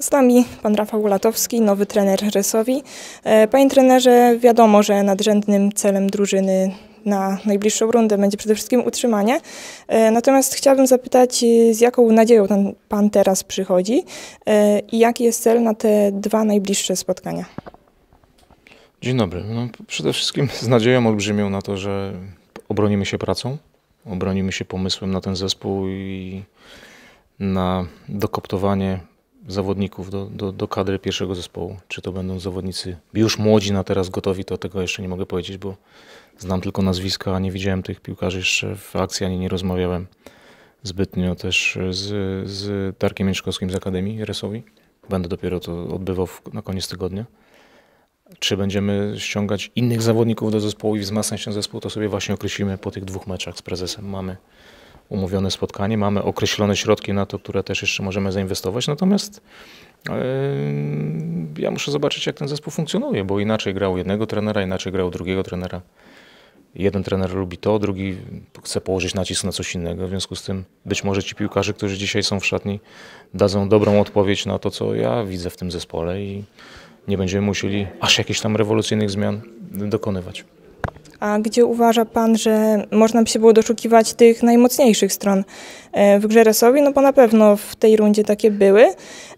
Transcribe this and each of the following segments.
Z nami pan Rafał Latowski, nowy trener Rysowi. E, panie trenerze, wiadomo, że nadrzędnym celem drużyny na najbliższą rundę będzie przede wszystkim utrzymanie. E, natomiast chciałbym zapytać, e, z jaką nadzieją ten pan teraz przychodzi i jaki jest cel na te dwa najbliższe spotkania? Dzień dobry. No, przede wszystkim z nadzieją olbrzymią na to, że obronimy się pracą, obronimy się pomysłem na ten zespół i na dokoptowanie zawodników do, do, do kadry pierwszego zespołu. Czy to będą zawodnicy już młodzi na teraz gotowi, to tego jeszcze nie mogę powiedzieć, bo znam tylko nazwiska, a nie widziałem tych piłkarzy jeszcze w akcji, ani nie rozmawiałem zbytnio też z, z Darkiem Mieczkowskim z Akademii Resowi. Będę dopiero to odbywał w, na koniec tygodnia. Czy będziemy ściągać innych zawodników do zespołu i wzmacniać ten zespół, to sobie właśnie określimy po tych dwóch meczach z prezesem. Mamy umówione spotkanie, mamy określone środki na to, które też jeszcze możemy zainwestować. Natomiast e, ja muszę zobaczyć, jak ten zespół funkcjonuje, bo inaczej grał jednego trenera, inaczej grał drugiego trenera. Jeden trener lubi to, drugi chce położyć nacisk na coś innego. W związku z tym być może ci piłkarze, którzy dzisiaj są w szatni, dadzą dobrą odpowiedź na to, co ja widzę w tym zespole i nie będziemy musieli aż jakichś tam rewolucyjnych zmian dokonywać. A gdzie uważa Pan, że można by się było doszukiwać tych najmocniejszych stron e, w grze Resowi? No bo na pewno w tej rundzie takie były.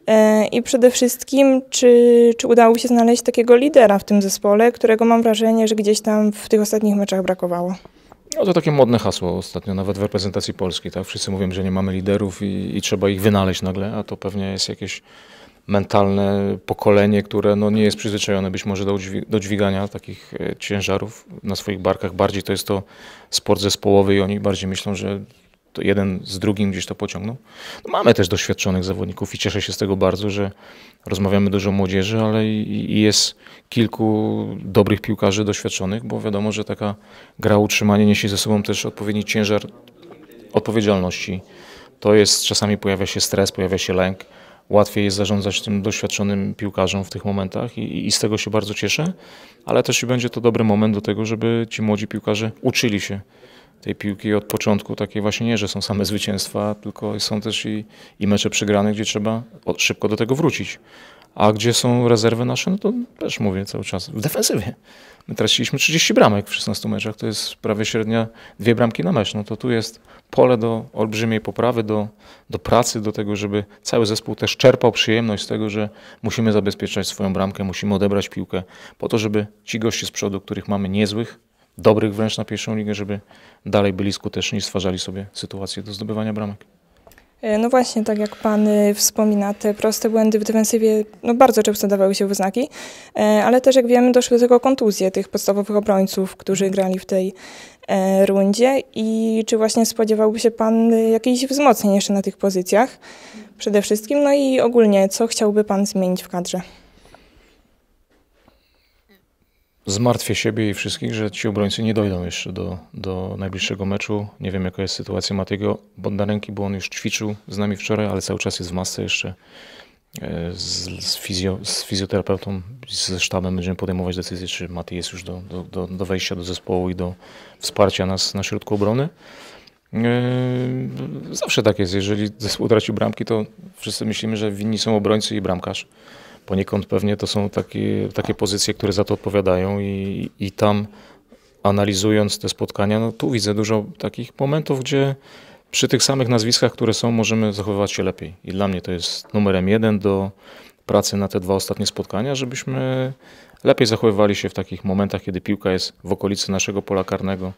E, I przede wszystkim, czy, czy udało się znaleźć takiego lidera w tym zespole, którego mam wrażenie, że gdzieś tam w tych ostatnich meczach brakowało? No to takie modne hasło ostatnio, nawet w reprezentacji Polski. Tak? Wszyscy mówią, że nie mamy liderów i, i trzeba ich wynaleźć nagle, a to pewnie jest jakieś mentalne pokolenie, które no, nie jest przyzwyczajone być może do, dźwig do dźwigania takich e, ciężarów na swoich barkach. Bardziej to jest to sport zespołowy i oni bardziej myślą, że to jeden z drugim gdzieś to pociągną. No, mamy też doświadczonych zawodników i cieszę się z tego bardzo, że rozmawiamy dużo o młodzieży, ale i, i jest kilku dobrych piłkarzy doświadczonych, bo wiadomo, że taka gra utrzymanie niesie ze sobą też odpowiedni ciężar odpowiedzialności. To jest, czasami pojawia się stres, pojawia się lęk łatwiej jest zarządzać tym doświadczonym piłkarzom w tych momentach i, i, z tego się bardzo cieszę, ale też i będzie to dobry moment do tego, żeby ci młodzi piłkarze uczyli się tej piłki od początku, takiej właśnie nie, że są same zwycięstwa, tylko są też i, i mecze przegrane, gdzie trzeba szybko do tego wrócić. A gdzie są rezerwy nasze, no to też mówię cały czas, w defensywie. My traciliśmy 30 bramek w 16 meczach, to jest prawie średnia dwie bramki na mecz. No to tu jest pole do olbrzymiej poprawy, do, do pracy, do tego, żeby cały zespół też czerpał przyjemność z tego, że musimy zabezpieczać swoją bramkę, musimy odebrać piłkę, po to, żeby ci goście z przodu, których mamy niezłych, dobrych wręcz na pierwszą ligę, żeby dalej byli skuteczni i stwarzali sobie sytuacje do zdobywania bramek. E, no właśnie, tak jak Pan e, wspomina, te proste błędy w defensywie no bardzo często dawały się wyznaki, e, ale też jak wiemy doszły do tego kontuzje tych podstawowych obrońców, którzy grali w tej rundzie i czy właśnie spodziewałby się Pan jakichś wzmocnień jeszcze na tych pozycjach przede wszystkim, no i ogólnie co chciałby Pan zmienić w kadrze? zmartwię siebie i wszystkich, że ci obrońcy nie dojdą jeszcze do, do najbliższego meczu. Nie wiem, jaka jest sytuacja Matego Bondarenki, bo on już ćwiczył z nami wczoraj, ale cały czas jest w masce jeszcze. E, z, z, fizjo, z fizjoterapeutą, ze sztabem będziemy podejmować decyzję, czy Maty jest już do, do, do, do wejścia do zespołu i do wsparcia nas na środku obrony. E, zawsze tak jest, jeżeli zespół traci bramki, to wszyscy myślimy, że winni są obrońcy i bramkarz poniekąd pewnie to są takie, takie pozycje, które za to odpowiadają i, i tam analizując te spotkania, no tu widzę dużo takich momentów, gdzie przy tych samych nazwiskach, które są, możemy zachowywać się lepiej. I dla mnie to jest numerem jeden do pracy na te dwa ostatnie spotkania, żebyśmy lepiej zachowywali się w takich momentach, kiedy piłka jest w okolicy naszego pola karnego,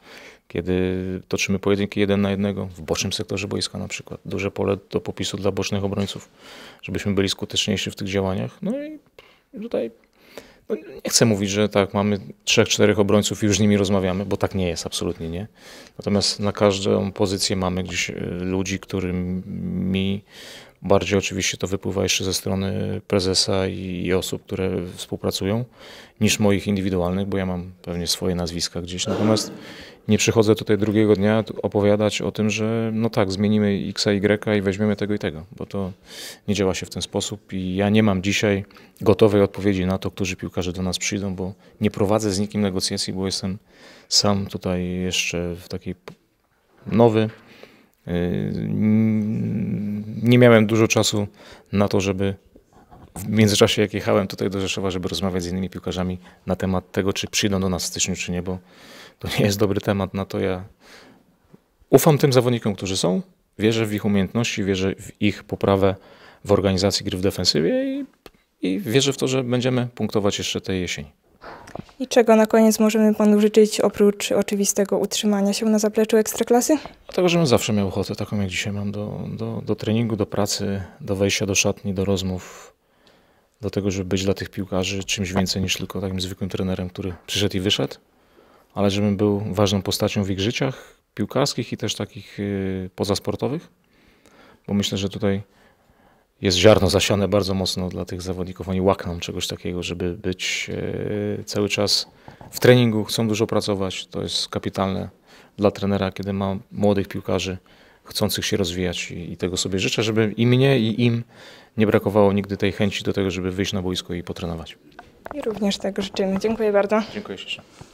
kiedy toczymy pojedynki jeden na jednego, w bocznym sektorze boiska na przykład. Duże pole do popisu dla bocznych obrońców, żebyśmy byli skuteczniejsi w tych działaniach. No i tutaj no nie chcę mówić, że tak, mamy trzech, czterech obrońców i już z nimi rozmawiamy, bo tak nie jest, absolutnie nie. Natomiast na każdą pozycję mamy gdzieś y, ludzi, którymi bardziej oczywiście to wypływa jeszcze ze strony prezesa i, osób, które współpracują, niż moich indywidualnych, bo ja mam pewnie swoje nazwiska gdzieś. Natomiast nie przychodzę tutaj drugiego dnia opowiadać o tym, że no tak, zmienimy x, y i weźmiemy tego i tego, bo to nie działa się w ten sposób i ja nie mam dzisiaj gotowej odpowiedzi na to, którzy piłkarze do nas przyjdą, bo nie prowadzę z nikim negocjacji, bo jestem sam tutaj jeszcze w takiej nowy. Y, nie miałem dużo czasu na to, żeby w międzyczasie, jak jechałem tutaj do Rzeszowa, żeby rozmawiać z innymi piłkarzami na temat tego, czy przyjdą do nas w styczniu, czy nie, bo to nie jest dobry temat na to. Ja ufam tym zawodnikom, którzy są, wierzę w ich umiejętności, wierzę w ich poprawę w organizacji gry w defensywie i, i wierzę w to, że będziemy punktować jeszcze tej jesieni. I czego na koniec możemy Panu życzyć, oprócz oczywistego utrzymania się na zapleczu Ekstraklasy? Dlatego, żebym zawsze miał ochotę, taką jak dzisiaj mam, do, do, do treningu, do pracy, do wejścia do szatni, do rozmów, dlatego żeby być dla tych piłkarzy czymś więcej niż tylko takim zwykłym trenerem, który przyszedł i wyszedł, ale żebym był ważną postacią w ich życiach piłkarskich i też takich y, pozasportowych, bo myślę, że tutaj jest ziarno zasiane bardzo mocno dla tych zawodników. Oni łakną czegoś takiego, żeby być y, cały czas w treningu, chcą dużo pracować. To jest kapitalne dla trenera, kiedy ma młodych piłkarzy, chcących się rozwijać i, i tego sobie życzę, żeby i mnie, i im nie brakowało nigdy tej chęci do tego, żeby wyjść na boisko i potrenować. I również tego życzymy. Dziękuję bardzo. Dziękuję ślicznie.